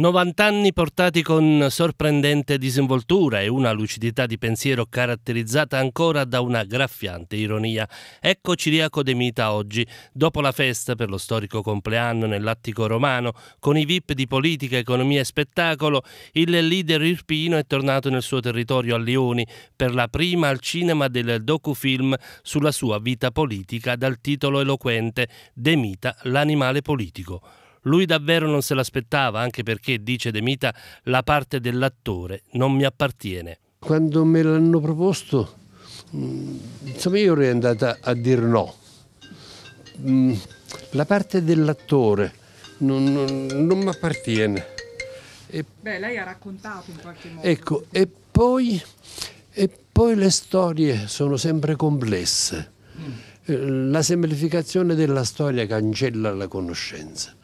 90 anni portati con sorprendente disinvoltura e una lucidità di pensiero caratterizzata ancora da una graffiante ironia. Ecco Ciriaco De Mita oggi, dopo la festa per lo storico compleanno nell'Attico Romano, con i VIP di politica, economia e spettacolo, il leader irpino è tornato nel suo territorio a Lioni per la prima al cinema del docufilm sulla sua vita politica dal titolo eloquente De Mita, l'animale politico. Lui davvero non se l'aspettava, anche perché, dice De Mita, la parte dell'attore non mi appartiene. Quando me l'hanno proposto, mm, insomma io ero andata a dire no. Mm, la parte dell'attore non, non, non mi appartiene. E, Beh, lei ha raccontato in qualche modo. Ecco, e poi, e poi le storie sono sempre complesse. Mm. Eh, la semplificazione della storia cancella la conoscenza.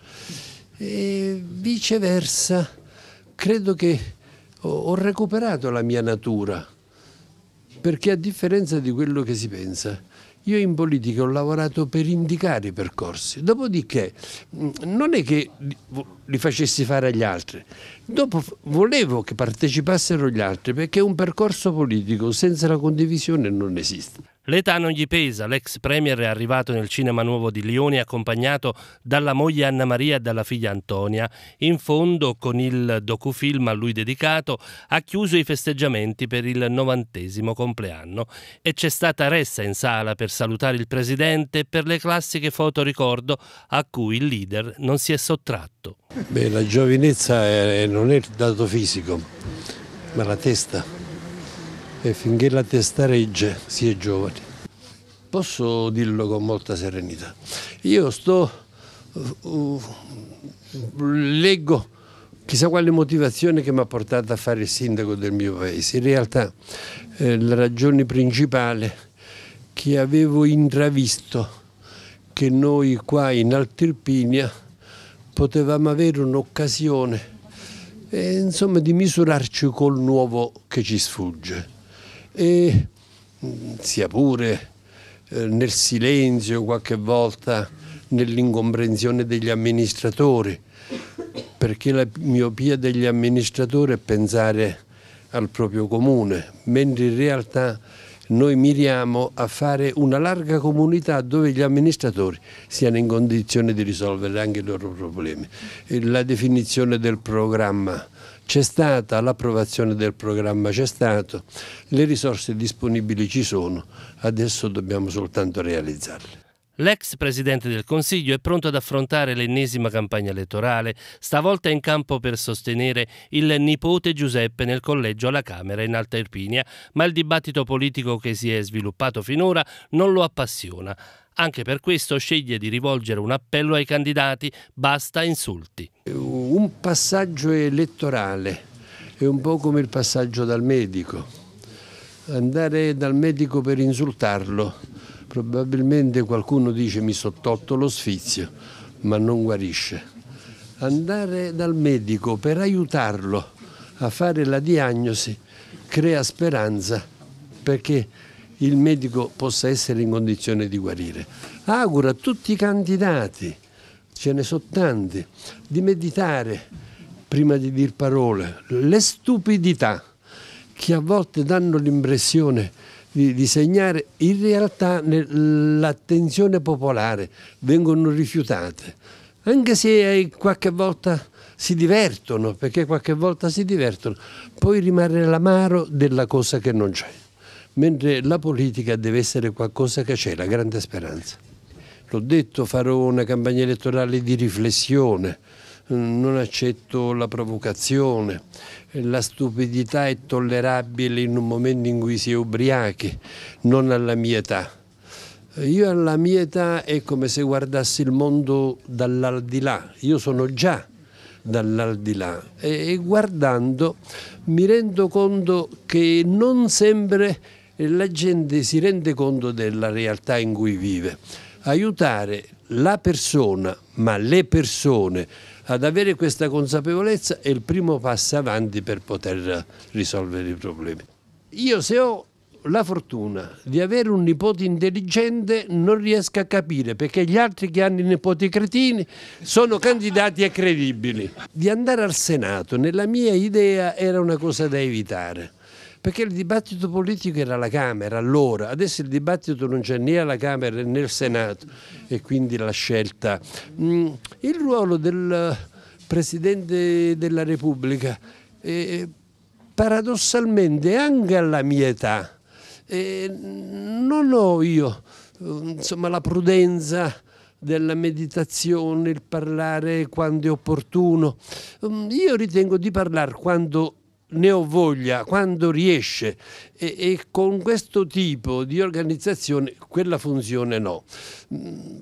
E viceversa, credo che ho recuperato la mia natura, perché a differenza di quello che si pensa, io in politica ho lavorato per indicare i percorsi, dopodiché mm, non è che li facessi fare agli altri, dopo volevo che partecipassero gli altri perché un percorso politico senza la condivisione non esiste. L'età non gli pesa, l'ex premier è arrivato nel cinema nuovo di Lione accompagnato dalla moglie Anna Maria e dalla figlia Antonia. In fondo, con il docufilm a lui dedicato, ha chiuso i festeggiamenti per il novantesimo compleanno e c'è stata ressa in sala per salutare il presidente e per le classiche foto ricordo a cui il leader non si è sottratto. Beh, la giovinezza è, non è il dato fisico, ma la testa e finché la testa regge si è giovani. Posso dirlo con molta serenità. Io sto, uh, leggo chissà quale motivazione che mi ha portato a fare il sindaco del mio paese. In realtà eh, la ragione principale che avevo intravisto che noi qua in Altirpinia potevamo avere un'occasione eh, insomma, di misurarci col nuovo che ci sfugge e mm, sia pure eh, nel silenzio qualche volta, nell'incomprensione degli amministratori, perché la miopia degli amministratori è pensare al proprio comune, mentre in realtà noi miriamo a fare una larga comunità dove gli amministratori siano in condizione di risolvere anche i loro problemi. La definizione del programma c'è stata, l'approvazione del programma c'è stato, le risorse disponibili ci sono, adesso dobbiamo soltanto realizzarle. L'ex presidente del Consiglio è pronto ad affrontare l'ennesima campagna elettorale, stavolta in campo per sostenere il nipote Giuseppe nel collegio alla Camera in Alta Irpinia, ma il dibattito politico che si è sviluppato finora non lo appassiona. Anche per questo sceglie di rivolgere un appello ai candidati, basta insulti. Un passaggio elettorale è un po' come il passaggio dal medico. Andare dal medico per insultarlo, probabilmente qualcuno dice mi sono tolto lo sfizio, ma non guarisce. Andare dal medico per aiutarlo a fare la diagnosi crea speranza perché il medico possa essere in condizione di guarire. Auguro a tutti i candidati, ce ne sono tanti, di meditare prima di dire parole le stupidità che a volte danno l'impressione di, di, segnare, in realtà l'attenzione popolare vengono rifiutate, anche se qualche volta si divertono, perché qualche volta si divertono, poi rimane l'amaro della cosa che non c'è mentre la politica deve essere qualcosa che c'è, la grande speranza. L'ho detto, farò una campagna elettorale di riflessione, mm, non accetto la provocazione, la stupidità è tollerabile in un momento in cui si è ubriachi, non alla mia età. Io alla mia età è come se guardassi il mondo dall'aldilà, io sono già dall'aldilà e guardando mi rendo conto che non sempre e la gente si rende conto della realtà in cui vive. Aiutare la persona, ma le persone, ad avere questa consapevolezza è il primo passo avanti per poter risolvere i problemi. Io se ho la fortuna di avere un nipote intelligente non riesco a capire perché gli altri che hanno i nipoti cretini sono candidati e credibili. Di andare al Senato, nella mia idea, era una cosa da evitare perché il dibattito politico era la Camera allora, adesso il dibattito non c'è né alla Camera né al Senato e quindi la scelta. Mm, il ruolo del Presidente della Repubblica eh, paradossalmente anche alla mia età eh, non ho io eh, insomma, la prudenza della meditazione, il parlare quando è opportuno. Mm, io ritengo di parlare quando ne ho voglia, quando riesce e, e, con questo tipo di organizzazione quella funzione no. Mm,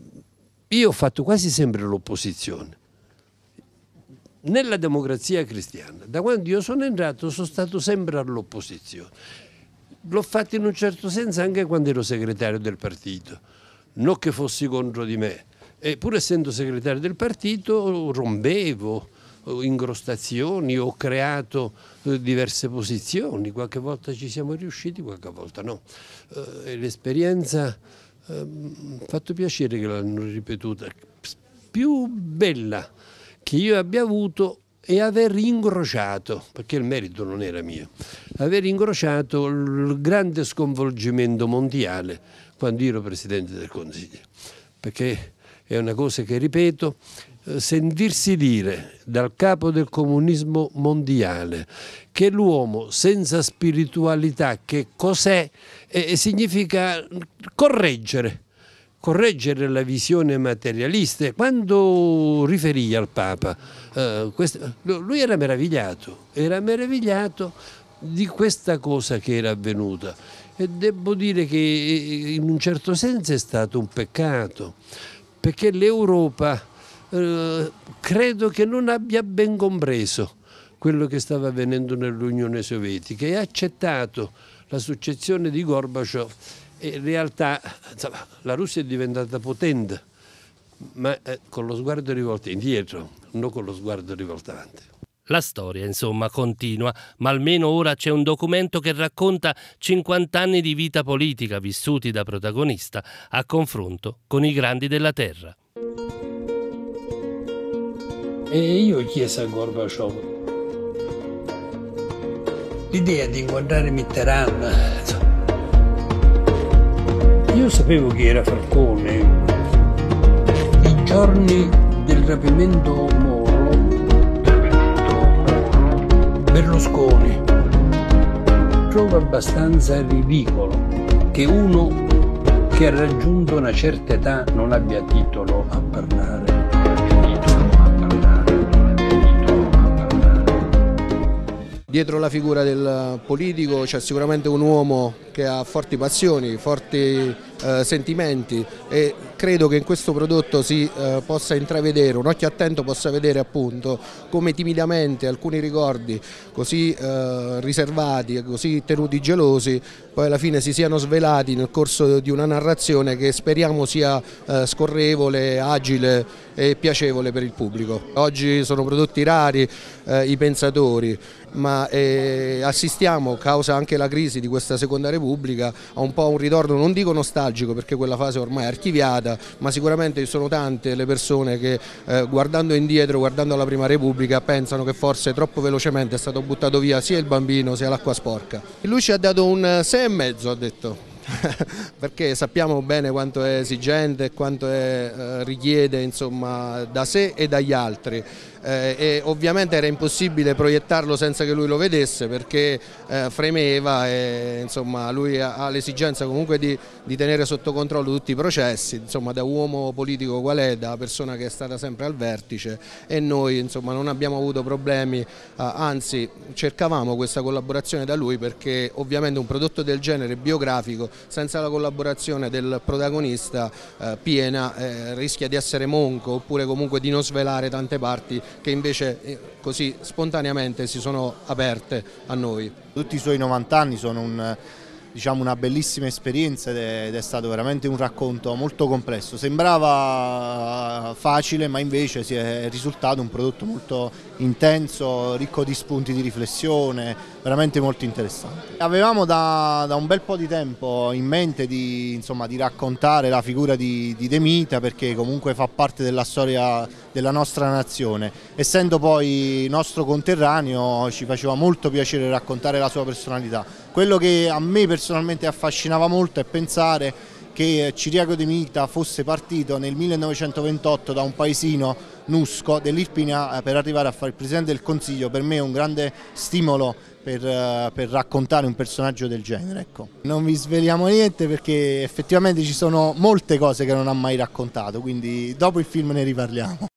io ho fatto quasi sempre l'opposizione. Nella democrazia cristiana, da quando io sono entrato, sono stato sempre all'opposizione. L'ho fatto in un certo senso anche quando ero segretario del partito, non che fossi contro di me. E pur essendo segretario del partito rompevo, incrostazioni, ho creato eh, diverse posizioni, qualche volta ci siamo riusciti, qualche volta no. Eh, l'esperienza ehm, ha fatto piacere che l'hanno ripetuta, più bella che io abbia avuto è aver ingrosciato, perché il merito non era mio, aver ingrosciato il grande sconvolgimento mondiale quando io ero Presidente del Consiglio, perché è una cosa che ripeto eh, sentirsi dire dal capo del comunismo mondiale che l'uomo senza spiritualità che cos'è eh, eh significa correggere correggere la visione materialista. Quando riferì al Papa, eh, questo, lui era meravigliato, era meravigliato di questa cosa che era avvenuta e devo dire che eh, in un certo senso è stato un peccato perché l'Europa eh, credo che non abbia ben compreso quello che stava avvenendo nell'Unione Sovietica e ha accettato la successione di Gorbaciov. In realtà insomma, la Russia è diventata potente, ma eh, con lo sguardo rivolto indietro, non con lo sguardo rivolto avanti. La storia, insomma, continua, ma almeno ora c'è un documento che racconta 50 anni di vita politica vissuti da protagonista a confronto con i grandi della terra e io chiesi a Gorbaciov l'idea di inquadrare Mitterrand. Io sapevo chi era Falcone. I giorni del rapimento Moro, Berlusconi, trovo abbastanza ridicolo che uno che ha raggiunto una certa età non abbia titolo a parlare. Dietro la figura del politico c'è sicuramente un uomo che ha forti passioni, forti eh, sentimenti e credo che in questo prodotto si eh, possa intravedere, un occhio attento possa vedere appunto come timidamente alcuni ricordi così eh, riservati, così tenuti gelosi, poi alla fine si siano svelati nel corso di una narrazione che speriamo sia eh, scorrevole, agile e piacevole per il pubblico. Oggi sono prodotti rari eh, i pensatori ma eh, assistiamo, causa anche la crisi di questa seconda repubblica, a un po' un ritorno, non dico nostalgico perché quella fase ormai è archiviata, ma sicuramente sono tante le persone che eh, guardando indietro, guardando la prima repubblica, pensano che forse troppo velocemente è stato buttato via sia il bambino sia l'acqua sporca. E lui ci ha dato un 6,5 ha detto. perché sappiamo bene quanto è esigente e quanto è, eh, richiede insomma, da sé e dagli altri. Eh, e ovviamente era impossibile proiettarlo senza che lui lo vedesse perché eh, fremeva e insomma, lui ha, ha l'esigenza comunque di, di, tenere sotto controllo tutti i processi, insomma, da uomo politico qual è, da persona che è stata sempre al vertice e noi insomma, non abbiamo avuto problemi, eh, anzi cercavamo questa collaborazione da lui perché ovviamente un prodotto del genere biografico senza la collaborazione del protagonista eh, Piena eh, rischia di essere monco oppure comunque di non svelare tante parti che invece eh, così spontaneamente si sono aperte a noi. Tutti i suoi 90 anni sono un diciamo, una bellissima esperienza ed è stato veramente un racconto molto complesso. Sembrava eh, facile ma invece si è risultato un prodotto molto intenso, ricco di spunti di riflessione, veramente molto interessante. Avevamo da, da un bel po' di tempo in mente di, insomma, di raccontare la figura di, di Demita perché comunque fa parte della storia della nostra nazione. Essendo poi nostro conterraneo ci faceva molto piacere raccontare la sua personalità quello che a me personalmente affascinava molto è pensare che eh, Ciriaco De Mita fosse partito nel 1928 da un paesino Nusco dell'Irpina eh, per arrivare a fare il Presidente del Consiglio per me è un grande stimolo per, eh, per raccontare un personaggio del genere. Ecco. Non vi sveliamo niente perché effettivamente ci sono molte cose che non ha mai raccontato, quindi dopo il film ne riparliamo.